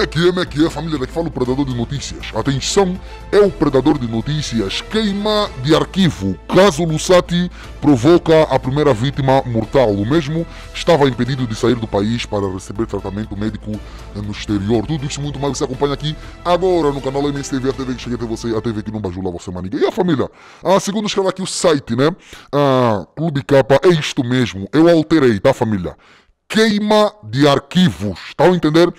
Como é que é, como é que é, família? Daqui fala o predador de notícias. Atenção, é o predador de notícias. Queima de arquivo. Caso Lussati provoca a primeira vítima mortal. O mesmo estava impedido de sair do país para receber tratamento médico no exterior. Tudo isso muito mais você acompanha aqui agora no canal MSTV, a TV que chega até você, a TV que não bajula você, maniga. E a família? Ah, segundo escreve aqui o site, né? Ah, Clube Capa, é isto mesmo. Eu alterei, tá, família? Queima de arquivos. Tá a entender?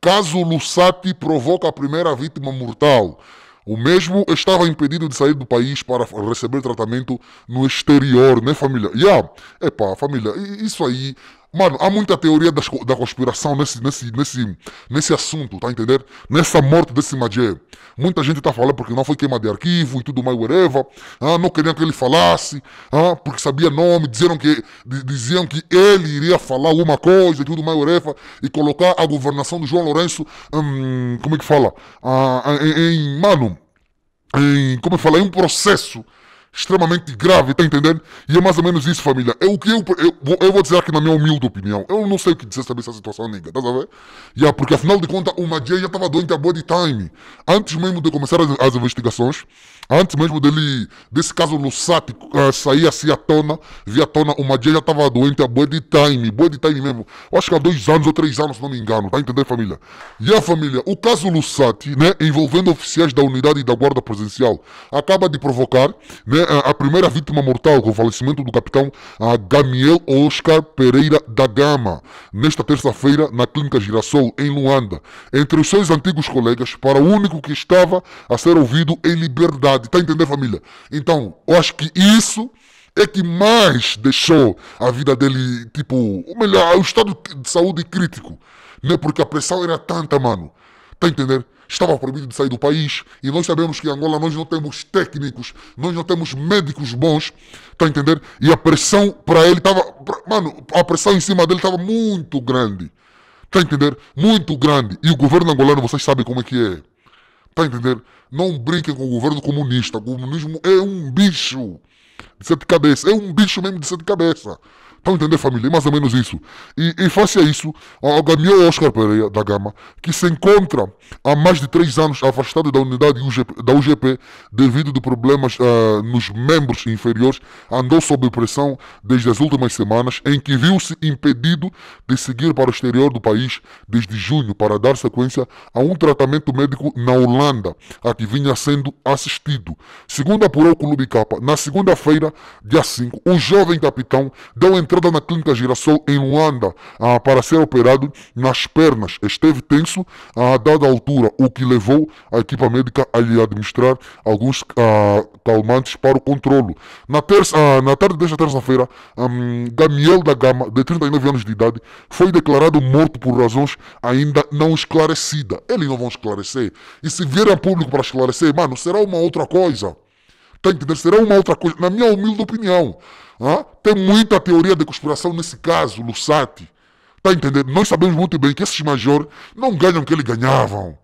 caso Lussati provoca a primeira vítima mortal. O mesmo estava impedido de sair do país para receber tratamento no exterior, né, família? Yeah. Epá, família, isso aí Mano, há muita teoria das, da conspiração nesse, nesse, nesse, nesse assunto, tá entendendo? entender? Nessa morte desse Majé. Muita gente tá falando porque não foi queima de arquivo e tudo mais, whatever. Ah, não queriam que ele falasse, ah, porque sabia nome, disseram que, diziam que ele iria falar alguma coisa e tudo mais, whatever. E colocar a governação do João Lourenço, hum, como é que fala? Ah, em, em, mano, em, como é que fala? Em um processo extremamente grave, tá entendendo? E é mais ou menos isso, família. É o que eu, eu, eu vou dizer aqui na minha humilde opinião. Eu não sei o que dizer sobre essa situação, nigga, tá sabendo? Yeah, é porque afinal de contas, o Magia já estava doente a body time. Antes mesmo de começar as, as investigações, Antes mesmo dele, desse caso Lussati uh, eh, sair assim à tona, via à tona, uma dia já estava doente, a boa de time, boa de time mesmo. Eu acho que há dois anos ou três anos, se não me engano, tá entendendo, família? E a família, o caso Lussati, né, envolvendo oficiais da unidade da guarda presencial, acaba de provocar, né, a primeira vítima mortal com o falecimento do capitão uh, Gamiel Oscar Pereira da Gama, nesta terça-feira, na clínica Girassol, em Luanda, entre os seus antigos colegas, para o único que estava a ser ouvido em liberdade verdade. Tá entendendo, família? Então, eu acho que isso é que mais deixou a vida dele, tipo, o melhor, o estado de saúde crítico. Né? Porque a pressão era tanta, mano. Tá entendendo? Estava proibido de sair do país e nós sabemos que em Angola nós não temos técnicos, nós não temos médicos bons, tá entendendo? E a pressão para ele estava, mano, a pressão em cima dele estava muito grande. Tá entendendo? Muito grande. E o governo angolano, vocês sabem como é que é a tá entender? Não brinquem com o governo comunista. O comunismo é um bicho de sete cabeças. É um bicho mesmo de sete cabeças. Tá entendendo, família? É mais ou menos isso. E, e face a isso, o ganhou Oscar Pereira da Gama, que se encontra há mais de três anos afastado da unidade UGP, da UGP devido a problemas uh, nos membros inferiores, andou sob pressão desde as últimas semanas, em que viu-se impedido de seguir para o exterior do país desde junho para dar sequência a um tratamento médico na Holanda, a que vinha sendo assistido. Segundo apurou o Clube Capa, na segunda-feira, dia 5, o jovem capitão deu entrada na Clínica Girassol em Luanda ah, para ser operado nas pernas. Esteve tenso a ah, dada altura, o que levou a equipa médica a lhe administrar alguns ah, calmantes para o controlo. Na, terça, ah, na tarde desta terça-feira, um, Daniel da Gama, de 39 anos de idade, foi declarado morto por razões ainda não esclarecidas. Eles não vão esclarecer. E se vier a público para esclarecer, mano, será uma outra coisa. Tá entendendo? Será uma outra coisa, na minha humilde opinião. Ah? Tem muita teoria de conspiração nesse caso, Lussati. Tá entendendo? Nós sabemos muito bem que esses major não ganham o que eles ganhavam.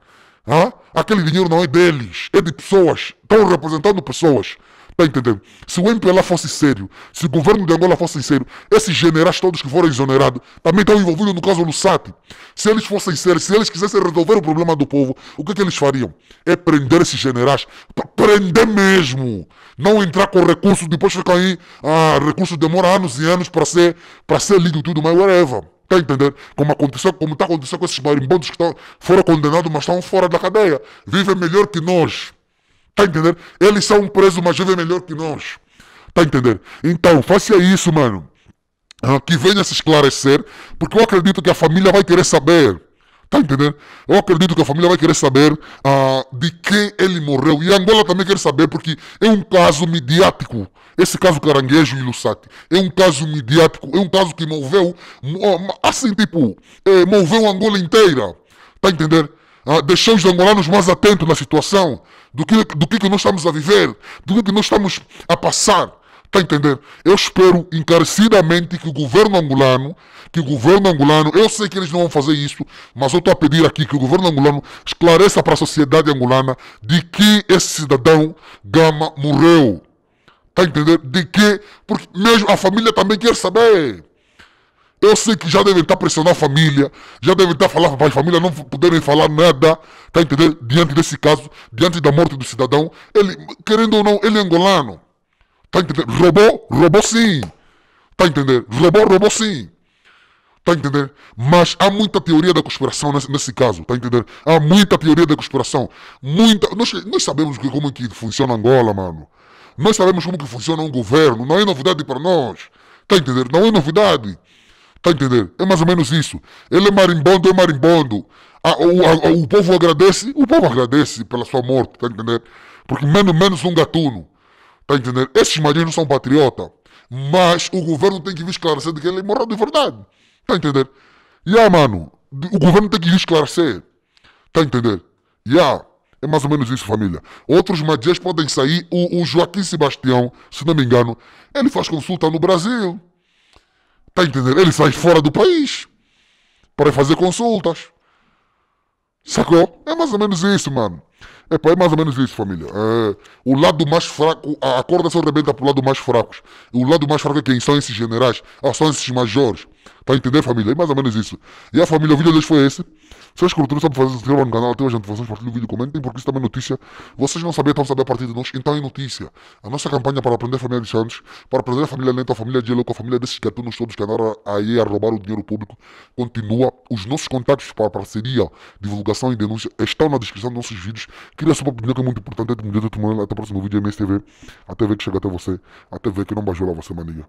Ah? Aquele dinheiro não é deles, é de pessoas. Estão representando pessoas. Tá entendendo? Se o MPLA fosse sério, se o governo de Angola fosse sério, esses generais todos que foram exonerados também estão envolvidos no caso Lusati. Se eles fossem sérios, se eles quisessem resolver o problema do povo, o que é que eles fariam? É prender esses generais. Prender mesmo! Não entrar com recurso, depois ficar aí. Ah, recurso demora anos e anos para ser, para ser lido tudo, mas whatever. Está entendendo? Como aconteceu, como está acontecendo com esses marimbondos que tá, foram condenados, mas estão fora da cadeia. Vivem melhor que nós. Tá entendendo? Eles são presos, mas vivem melhor que nós. Tá entendendo? Então, faça isso, mano. Ah, que venha se esclarecer, porque eu acredito que a família vai querer saber. Tá entendendo? Eu acredito que a família vai querer saber uh, de quem ele morreu. E Angola também quer saber, porque é um caso midiático. Esse caso Caranguejo e Lussati. É um caso midiático. É um caso que moveu. Assim, tipo, é, moveu Angola inteira. Tá entendendo? ah, os angolanos mais atentos na situação do que, do que, nós estamos a viver, do que, que nós estamos a passar. Está a entender? Eu espero encarecidamente que o governo angolano, que o governo angolano, eu sei que eles não vão fazer isso, mas eu estou a pedir aqui que o governo angolano esclareça para a sociedade angolana de que esse cidadão Gama morreu. Está a entender? De que, porque mesmo a família também quer saber. Eu sei que já devem estar tá pressionando a família, já devem estar tá falando para a família não poderem falar nada, tá entendendo? Diante desse caso, diante da morte do cidadão, ele, querendo ou não, ele é angolano. Tá entendendo? Roubou, roubou sim. Tá entendendo? Roubou, roubou sim. Tá entendendo? Mas há muita teoria da conspiração nesse, nesse caso, tá entendendo? Há muita teoria da conspiração. Muita. Nós, nós sabemos que, como que funciona Angola, mano. Nós sabemos como que funciona um governo. Não é novidade para nós. Tá entendendo? Não é novidade. Tá entendendo? É mais ou menos isso. Ele é marimbondo, é marimbondo. A, a, o povo agradece, o povo agradece pela sua morte, tá entendendo? Porque menos menos um gatuno. Tá entendendo? Esses marinhos não são patriota. Mas o governo tem que vir esclarecer de que ele morreu de verdade. Tá entendendo? E yeah, mano, o governo tem que vir esclarecer. Tá entendendo? E yeah. É mais ou menos isso, família. Outros magias podem sair. O, o Joaquim Sebastião, se não me engano, ele faz consulta no Brasil tá entender? Ele sai fora do país para fazer consultas. Sacou? É mais ou menos isso, mano. É, é mais ou menos isso, família. É, o lado mais fraco, a corda só arrebenta para o lado mais fraco. O lado mais fraco é quem são esses generais, ah, são esses majores. Tá a entender, família? É mais ou menos isso. E a família, o vídeo deles foi esse. Se vocês culturas sabem fazer, se inscrevam no canal, ativem as notificações, partilhem o vídeo, comentem, porque isso também é notícia. Vocês não sabiam, estão a saber a partir de nós, então é notícia. A nossa campanha para aprender a família de Santos, para aprender a família lenta, a família de Eloco, a família desses gatunos todos que andaram aí a é roubar o dinheiro público, continua. Os nossos contatos para parceria, divulgação e denúncia estão na descrição dos nossos vídeos. Queria sua opinião que é muito importante, é de mundo até o próximo vídeo, é MSTV. A TV que chega até você, a TV que não bajola você, mania